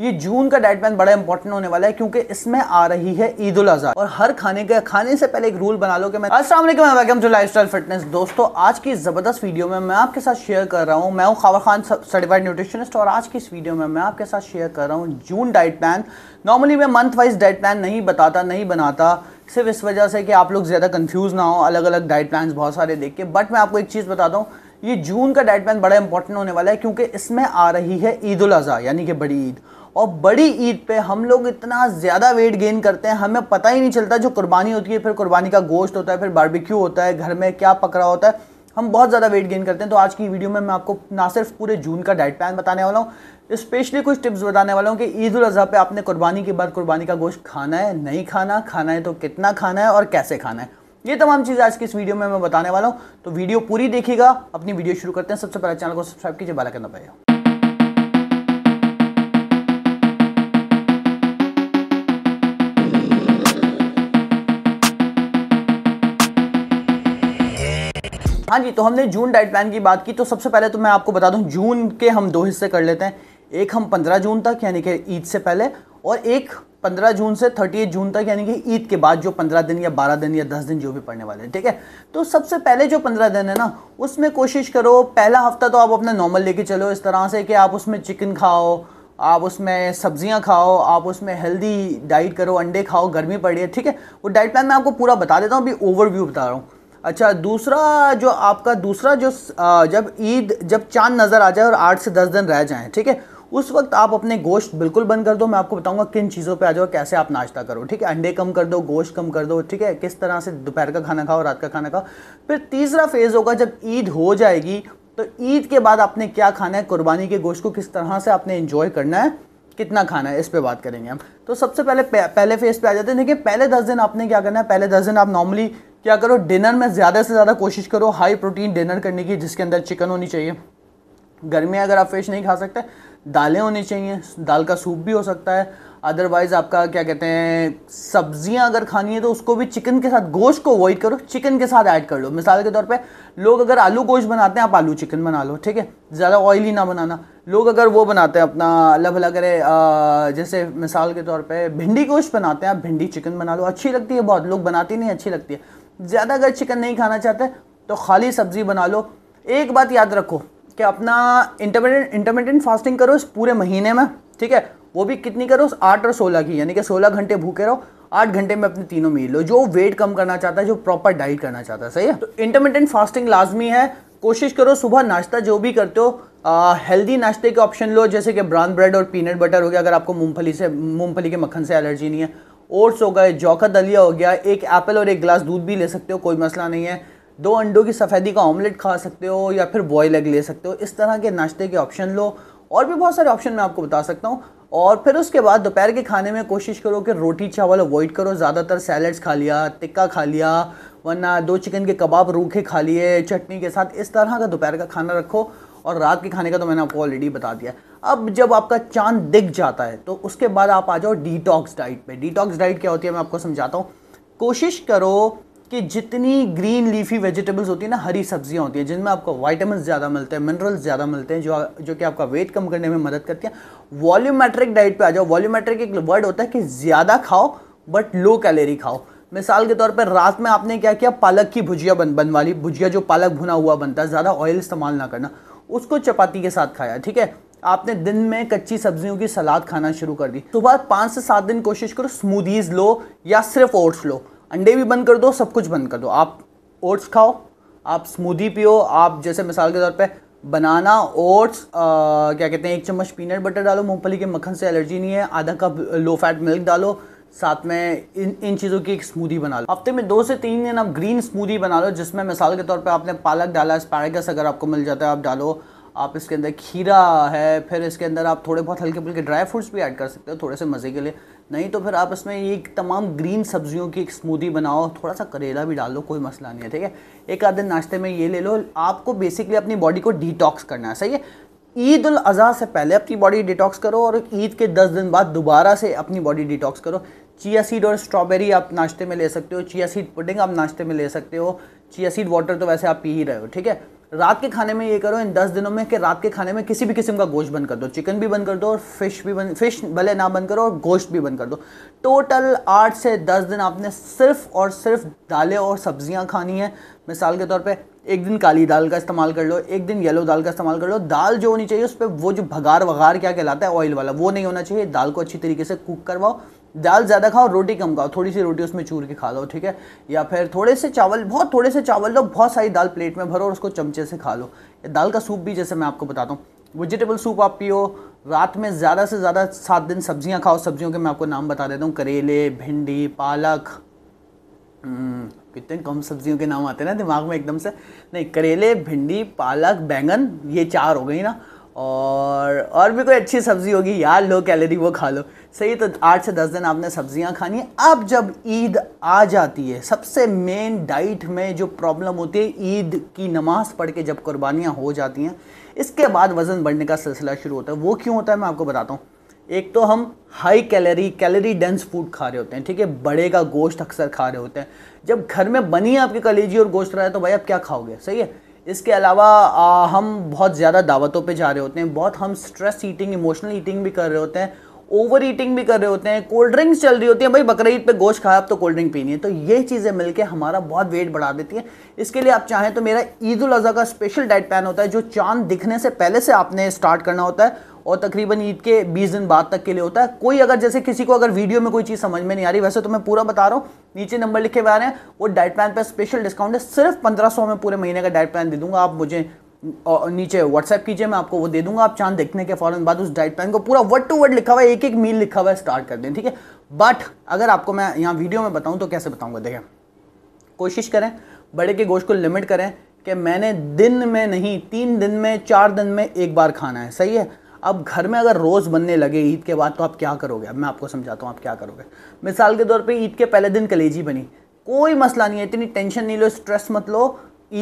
ये जून का diet plan बड़ा इंपॉर्टेंट होने वाला है क्योंकि इसमें आ रही है ईद उल अजहा और हर खाने के खाने से पहले एक रूल बना लो कि मैं अस्सलाम वालेकुम वेलकम टू लाइफस्टाइल फिटनेस दोस्तों आज की जबरदस्त वीडियो में मैं आपके साथ शेयर कर रहा हूँ मैं हूँ खावर खान सर्टिफाइड न्यूट्रिशनिस्ट और आज की इस वीडियो में मैं आपके साथ शेयर कर रहा हूँ जून डाइट प्लान नॉर्मली मैं मंथ वाइज डाइट प्लान नहीं बताता नहीं बनाता सिर्फ इस वजह से कि आप लोग ज़्यादा कन्फ्यूज ना हो अलग अलग डाइट प्लान बहुत सारे देख के बट मैं आपको एक चीज़ बताता हूँ ये जून का डाइट प्लान बड़ा इंपॉर्टेंट होने वाला है क्योंकि इसमें आ रही है ईद उल अजहा यानी कि बड़ी ईद और बड़ी ईद पे हम लोग इतना ज़्यादा वेट गेन करते हैं हमें पता ही नहीं चलता जो कुर्बानी होती है फिर कुर्बानी का गोश्त होता है फिर बारबेक्यू होता है घर में क्या पकड़ा होता है हम बहुत ज़्यादा वेट गेन करते हैं तो आज की वीडियो में मैं आपको ना सिर्फ पूरे जून का डाइट प्लान बताने वाला हूँ स्पेशली कुछ टिप्स बताने वाला हूँ कि ईद उल अजहा पे आपने कुर्बानी के बाद कुर्बानी का गोश्त खाना है नहीं खाना खाना है तो कितना खाना है और कैसे खाना है ये तमाम चीज़ें आज की इस वीडियो में मैं बताने वाला हूँ तो वीडियो पूरी देखिएगा अपनी वीडियो शुरू करते हैं सबसे पहले चैनल को सब्सक्राइब कीजिए बाला करना पड़ेगा हाँ जी तो हमने जून डाइट प्लान की बात की तो सबसे पहले तो मैं आपको बता दूं जून के हम दो हिस्से कर लेते हैं एक हम 15 जून तक यानी कि ईद से पहले और एक 15 जून से 38 जून तक यानी कि ईद के बाद जो 15 दिन या 12 दिन या 10 दिन जो भी पड़ने वाले हैं ठीक है तो सबसे पहले जो 15 दिन है ना उसमें कोशिश करो पहला हफ्ता तो आप अपना नॉर्मल लेके चलो इस तरह से कि आप उसमें चिकन खाओ आप उसमें सब्जियां खाओ आप उसमें हेल्दी डाइट करो अंडे खाओ गर्मी पड़ी है ठीक है वो डाइट प्लान मैं आपको पूरा बता देता हूँ अभी ओवरव्यू बता रहा हूँ अच्छा दूसरा जो आपका दूसरा जो जब ईद जब चांद नज़र आ जाए और आठ से दस दिन रह जाएँ ठीक है उस वक्त आप अपने गोश्त बिल्कुल बंद कर दो मैं आपको बताऊंगा किन चीज़ों पे आ जाओ कैसे आप नाश्ता करो ठीक है अंडे कम कर दो गोश्त कम कर दो ठीक है किस तरह से दोपहर का खाना खाओ रात का खाना खाओ फिर तीसरा फेज़ होगा जब ईद हो जाएगी तो ईद के बाद आपने क्या खाना है कुर्बानी के गोश्त को किस तरह से आपने इंजॉय करना है कितना खाना है इस पर बात करेंगे हम तो सबसे पहले पहले फेज पर आ जाते हैं देखिए पहले दस दिन आपने क्या करना है पहले दस दिन आप नॉर्मली क्या करो डिनर में ज़्यादा से ज़्यादा कोशिश करो हाई प्रोटीन डिनर करने की जिसके अंदर चिकन होनी चाहिए गर्मी अगर आप फिश नहीं खा सकते दालें होनी चाहिए दाल का सूप भी हो सकता है अदरवाइज़ आपका क्या कहते हैं सब्जियां अगर खानी है तो उसको भी चिकन के साथ गोश्त को अवॉइड करो चिकन के साथ ऐड कर लो मिसाल के तौर पे लोग अगर आलू गोश्त बनाते हैं आप आलू चिकन बना लो ठीक है ज़्यादा ऑयली ना बनाना लोग अगर वो बनाते हैं अपना अलग अलग करे जैसे मिसाल के तौर पर भिंडी गोश्त बनाते हैं आप भिंडी चिकन बना लो अच्छी लगती है बहुत लोग बनाती नहीं अच्छी लगती है ज़्यादा अगर चिकन नहीं खाना चाहते तो खाली सब्ज़ी बना लो एक बात याद रखो कि अपना इंटरमीडियंट इंटरमीडियंट फास्टिंग करो इस पूरे महीने में ठीक है वो भी कितनी करो आठ और सोलह की यानी कि सोलह घंटे भूखे रहो आठ घंटे में अपने तीनों मील लो जो वेट कम करना चाहता है जो प्रॉपर डाइट करना चाहता है सही है तो इंटरमीडियंट फास्टिंग लाजमी है कोशिश करो सुबह नाश्ता जो भी करते हो हेल्दी नाश्ते के ऑप्शन लो जैसे कि ब्राउन ब्रेड और पीनट बटर हो गया अगर आपको मूंगफली से मूंगफली के मक्खन से एलर्जी नहीं है ओट्स हो गए जौका दलिया हो गया एक एप्पल और एक गिलास दूध भी ले सकते हो कोई मसला नहीं है दो अंडों की सफ़ेदी का ऑमलेट खा सकते हो या फिर बॉयल एग ले सकते हो इस तरह के नाश्ते के ऑप्शन लो और भी बहुत सारे ऑप्शन मैं आपको बता सकता हूँ और फिर उसके बाद दोपहर के खाने में कोशिश करो कि रोटी चावल अवॉइड करो ज़्यादातर सैलड्स खा लिया टिक्का खा लिया वरना दो चिकन के कबाब रूखे खा लिए चटनी के साथ इस तरह का दोपहर का खाना रखो और रात के खाने का तो मैंने आपको ऑलरेडी बता दिया अब जब आपका चांद दिख जाता है तो उसके बाद आप आ जाओ डिटॉक्स डाइट पे डिटॉक्स डाइट क्या होती है मैं आपको समझाता हूँ कोशिश करो कि जितनी ग्रीन लीफी वेजिटेबल्स होती है ना हरी सब्जियां होती हैं जिनमें आपको वाइटामस ज़्यादा मिलते हैं मिनरल्स ज़्यादा मिलते हैं जो जो कि आपका वेट कम करने में मदद करती हैं वॉल्यूमेट्रिक डाइट पे आ जाओ वॉल्यूमेट्रिक एक वर्ड होता है कि ज़्यादा खाओ बट लो कैलोरी खाओ मिसाल के तौर पर रात में आपने क्या किया पालक की भुजिया बन बनवा ली भुजिया जो पालक भुना हुआ बनता है ज़्यादा ऑयल इस्तेमाल ना करना उसको चपाती के साथ खाया ठीक है आपने दिन में कच्ची सब्जियों की सलाद खाना शुरू कर दी सुबह पाँच से सात दिन कोशिश करो स्मूदीज़ लो या सिर्फ ओट्स लो अंडे भी बंद कर दो सब कुछ बंद कर दो आप ओट्स खाओ आप स्मूदी पियो आप जैसे मिसाल के तौर पे बनाना ओट्स क्या कहते हैं एक चम्मच पीनट बटर डालो मूंगफली के मक्खन से एलर्जी नहीं है आधा कप लो फैट मिल्क डालो साथ में इन इन चीज़ों की एक स्मूदी बना लो हफ्ते में दो से तीन दिन आप ग्रीन स्मूदी बना लो जिसमें मिसाल के तौर पे आपने पालक डाला स्पैरगस अगर आपको मिल जाता है आप डालो आप इसके अंदर खीरा है फिर इसके अंदर आप थोड़े बहुत हल्के फुल्के ड्राई फ्रूट्स भी ऐड कर सकते हो थोड़े से मज़े के लिए नहीं तो फिर आप इसमें एक तमाम ग्रीन सब्जियों की एक स्मूदी बनाओ थोड़ा सा करेला भी डाल लो कोई मसला नहीं है ठीक है एक आध दिन नाश्ते में ये ले लो आपको बेसिकली अपनी बॉडी को डिटॉक्स करना है सही है ईद उल अज़ा से पहले अपनी बॉडी डिटॉक्स करो और ईद के दस दिन बाद दोबारा से अपनी बॉडी डिटॉक्स करो चिया सीड और स्ट्रॉबेरी आप नाश्ते में ले सकते हो चिया सीड पुडिंग आप नाश्ते में ले सकते हो चिया सीड वाटर तो वैसे आप पी ही रहे हो ठीक है रात के खाने में ये करो इन दस दिनों में कि रात के खाने में किसी भी किस्म का गोश्त बंद कर दो चिकन भी बंद कर दो और फिश भी बंद फिश भले ना बंद करो और गोश्त भी बंद कर दो टोटल आठ से दस दिन आपने सिर्फ और सिर्फ दालें और सब्जियां खानी है मिसाल के तौर पे एक दिन काली दाल का इस्तेमाल कर लो एक दिन येलो दाल का इस्तेमाल कर लो दाल जो होनी चाहिए उस पर वो जो भगार वगार क्या कहलाता है ऑयल वाला वो नहीं होना चाहिए दाल को अच्छी तरीके से कुक करवाओ दाल ज़्यादा खाओ रोटी कम खाओ थोड़ी सी रोटी उसमें चूर के खा लो ठीक है या फिर थोड़े से चावल बहुत थोड़े से चावल लो बहुत सारी दाल प्लेट में भरो और उसको चमचे से खा लो दाल का सूप भी जैसे मैं आपको बताता हूँ वेजिटेबल सूप आप पियो रात में ज़्यादा से ज़्यादा सात दिन सब्जियाँ खाओ सब्जियों के मैं आपको नाम बता देता हूँ करेले भिंडी पालक हम्म, कितने कम सब्जियों के नाम आते हैं ना दिमाग में एकदम से नहीं करेले भिंडी पालक बैंगन ये चार हो गई ना और और भी कोई अच्छी सब्ज़ी होगी यार लो कैलोरी वो खा लो सही तो आठ से दस दिन आपने सब्ज़ियाँ खानी है अब जब ईद आ जाती है सबसे मेन डाइट में जो प्रॉब्लम होती है ईद की नमाज़ पढ़ के जब कुर्बानियाँ हो जाती हैं इसके बाद वज़न बढ़ने का सिलसिला शुरू होता है वो क्यों होता है मैं आपको बताता हूँ एक तो हम high calorie calorie dense food खा रहे होते हैं ठीक है बड़े का गोश्त अक्सर खा रहे होते हैं जब घर में बनी आपकी कलेजी और गोश्त रहा है तो भाई आप क्या खाओगे सही है इसके अलावा आ, हम बहुत ज़्यादा दावतों पे जा रहे होते हैं बहुत हम स्ट्रेस ईटिंग इमोशनल ईटिंग भी कर रहे होते हैं ओवर ईटिंग भी कर रहे होते हैं कोल्ड ड्रिंक्स चल रही होती हैं भाई बकरीद पे गोश्त खाया अब तो कोल्ड ड्रिंक पीनी है तो ये चीज़ें मिलकर हमारा बहुत वेट बढ़ा देती है इसके लिए आप चाहें तो मेरा ईद उल का स्पेशल डाइट प्लान होता है जो चांद दिखने से पहले से आपने स्टार्ट करना होता है और तकरीबन ईद के 20 दिन बाद तक के लिए होता है कोई अगर जैसे किसी को अगर वीडियो में कोई चीज़ समझ में नहीं आ रही वैसे तो मैं पूरा बता रहा हूँ नीचे नंबर लिखे हुए आ रहे हैं वो डाइट प्लान पर स्पेशल डिस्काउंट है सिर्फ पंद्रह सौ में पूरे महीने का डाइट प्लान दे दूंगा आप मुझे और नीचे व्हाट्सएप कीजिए मैं आपको वो दे दूंगा आप चांद देखने के फौरन बाद उस डाइट प्लान को पूरा वर्ड टू वर्ड लिखा हुआ है एक एक मील लिखा हुआ है स्टार्ट कर दें ठीक है बट अगर आपको मैं यहाँ वीडियो में बताऊँ तो कैसे बताऊँगा देखें कोशिश करें बड़े के गोश्त को लिमिट करें कि मैंने दिन में नहीं तीन दिन में चार दिन में एक बार खाना है सही है अब घर में अगर रोज़ बनने लगे ईद के बाद तो आप क्या करोगे अब मैं आपको समझाता हूँ आप क्या करोगे मिसाल के तौर पे ईद के पहले दिन कलेजी बनी कोई मसला नहीं है इतनी टेंशन नहीं लो स्ट्रेस मत लो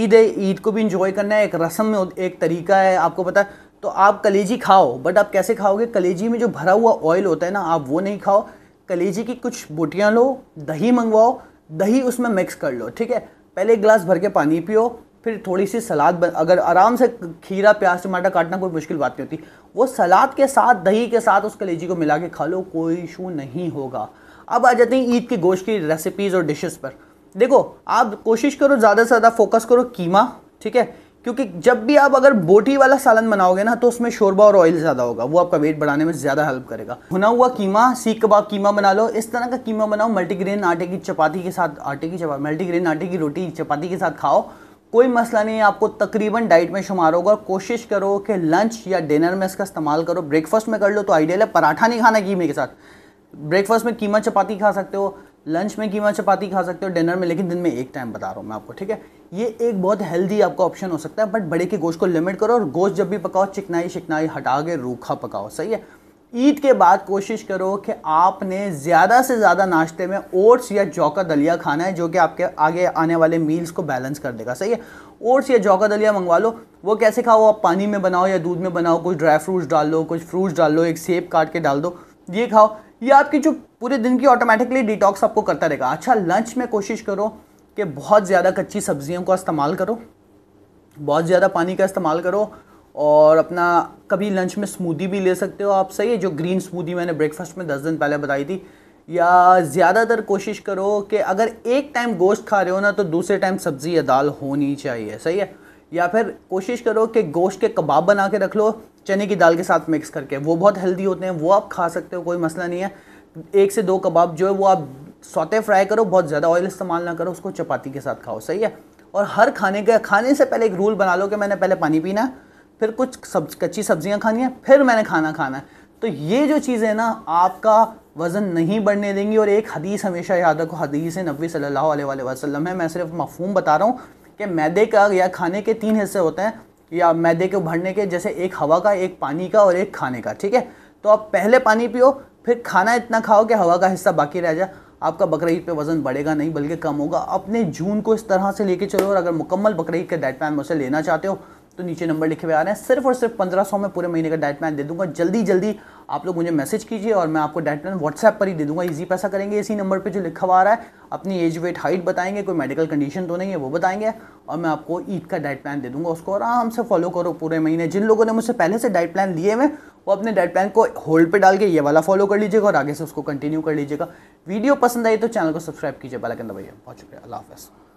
ईद है ईद को भी इंजॉय करना है एक रस्म में एक तरीका है आपको पता है तो आप कलेजी खाओ बट आप कैसे खाओगे कलेजी में जो भरा हुआ ऑयल होता है ना आप वो नहीं खाओ कलेजी की कुछ बोटियाँ लो दही मंगवाओ दही उसमें मिक्स कर लो ठीक है पहले एक गिलास भर के पानी पियो फिर थोड़ी सी सलाद बन अगर आराम से खीरा प्याज टमाटर काटना कोई मुश्किल बात नहीं होती वो सलाद के साथ दही के साथ उस कलेजी को मिला के खा लो कोई इशू नहीं होगा अब आ जाते हैं ईद के गोश्त की रेसिपीज़ और डिशेस पर देखो आप कोशिश करो ज़्यादा से ज़्यादा फोकस करो कीमा ठीक है क्योंकि जब भी आप अगर बोटी वाला सालन बनाओगे ना तो उसमें शोरबा और ऑयल ज़्यादा होगा वो आपका वेट बढ़ाने में ज़्यादा हेल्प करेगा भुना हुआ कीमा सीख कबाब कीमा बना लो इस तरह का कीमा बनाओ मल्टीग्रेन आटे की चपाती के साथ आटे की चपाती मल्टीग्रेन आटे की रोटी चपाती के साथ खाओ कोई मसला नहीं है आपको तकरीबन डाइट में शुमार होगा कोशिश करो कि लंच या डिनर में इसका इस्तेमाल करो ब्रेकफास्ट में कर लो तो आइडियल है पराठा नहीं खाना कीमे के साथ ब्रेकफास्ट में कीमा चपाती खा सकते हो लंच में कीमा चपाती खा सकते हो डिनर में लेकिन दिन में एक टाइम बता रहा हूँ मैं आपको ठीक है ये एक बहुत हेल्दी आपका ऑप्शन हो सकता है बट बड़े के गोश्त को लिमिट करो और गोश्त जब भी पकाओ चिकनाई शिकनाई हटा के रूखा पकाओ सही है ईद के बाद कोशिश करो कि आपने ज़्यादा से ज़्यादा नाश्ते में ओट्स या जौ का दलिया खाना है जो कि आपके आगे आने वाले मील्स को बैलेंस कर देगा सही है ओट्स या जौ का दलिया मंगवा लो वो कैसे खाओ आप पानी में बनाओ या दूध में बनाओ कुछ ड्राई फ्रूट्स डाल लो कुछ फ्रूट्स डाल लो एक सेब काट के डाल दो ये खाओ ये आपकी जो पूरे दिन की ऑटोमेटिकली डिटॉक्स आपको करता रहेगा अच्छा लंच में कोशिश करो कि बहुत ज़्यादा कच्ची सब्जियों का इस्तेमाल करो बहुत ज़्यादा पानी का इस्तेमाल करो और अपना कभी लंच में स्मूदी भी ले सकते हो आप सही है जो ग्रीन स्मूदी मैंने ब्रेकफास्ट में दस दिन पहले बताई थी या ज़्यादातर कोशिश करो कि अगर एक टाइम गोश्त खा रहे हो ना तो दूसरे टाइम सब्ज़ी या दाल होनी चाहिए सही है या फिर कोशिश करो कि गोश्त के कबाब बना के रख लो चने की दाल के साथ मिक्स करके वो बहुत हेल्दी होते हैं वो आप खा सकते हो कोई मसला नहीं है एक से दो कबाब जो है वो आप सौते फ्राई करो बहुत ज़्यादा ऑयल इस्तेमाल ना करो उसको चपाती के साथ खाओ सही है और हर खाने के खाने से पहले एक रूल बना लो कि मैंने पहले पानी पीना फिर कुछ सब्ज कच्ची सब्जियां खानी है फिर मैंने खाना खाना है तो ये जो चीज़ है ना आपका वज़न नहीं बढ़ने देंगी और एक हदीस हमेशा याद रखो हदीस नबी सल्लल्लाहु अलैहि वसल्लम है मैं सिर्फ मफहूम बता रहा हूँ कि मैदे का या खाने के तीन हिस्से होते हैं या मैदे के भरने के जैसे एक हवा का एक पानी का और एक खाने का ठीक है तो आप पहले पानी पियो फिर खाना इतना खाओ कि हवा का हिस्सा बाकी रह जाए आपका बकरीद पे वज़न बढ़ेगा नहीं बल्कि कम होगा अपने जून को इस तरह से लेके चलो और अगर मुकम्मल बकरीद के डाइट प्लान मुझसे लेना चाहते हो तो नीचे नंबर लिखे हुए आ रहे हैं सिर्फ और सिर्फ पंद्रह सौ में पूरे महीने का डाइट प्लान दे दूंगा जल्दी जल्दी आप लोग मुझे मैसेज कीजिए और मैं आपको डाइट प्लान व्हाट्सएप पर ही दे दूंगा इजी पैसा करेंगे इसी नंबर पर जो लिखा हुआ आ रहा है अपनी एज वेट हाइट बताएंगे कोई मेडिकल कंडीशन तो नहीं है वो बताएंगे और मैं आपको ईद का डाइट प्लान दे दूंगा उसको आराम से फॉलो करो पूरे महीने जिन लोगों ने मुझसे पहले से डाइट प्लान लिए हुए वो अपने डाइट प्लान को होल्ड पर डाल के ये वाला फॉलो कर लीजिएगा और आगे से उसको कंटिन्यू कर लीजिएगा वीडियो पसंद आई तो चैनल को सब्सक्राइब कीजिए बालकंदा भैया बहुत शुक्रिया हाफ़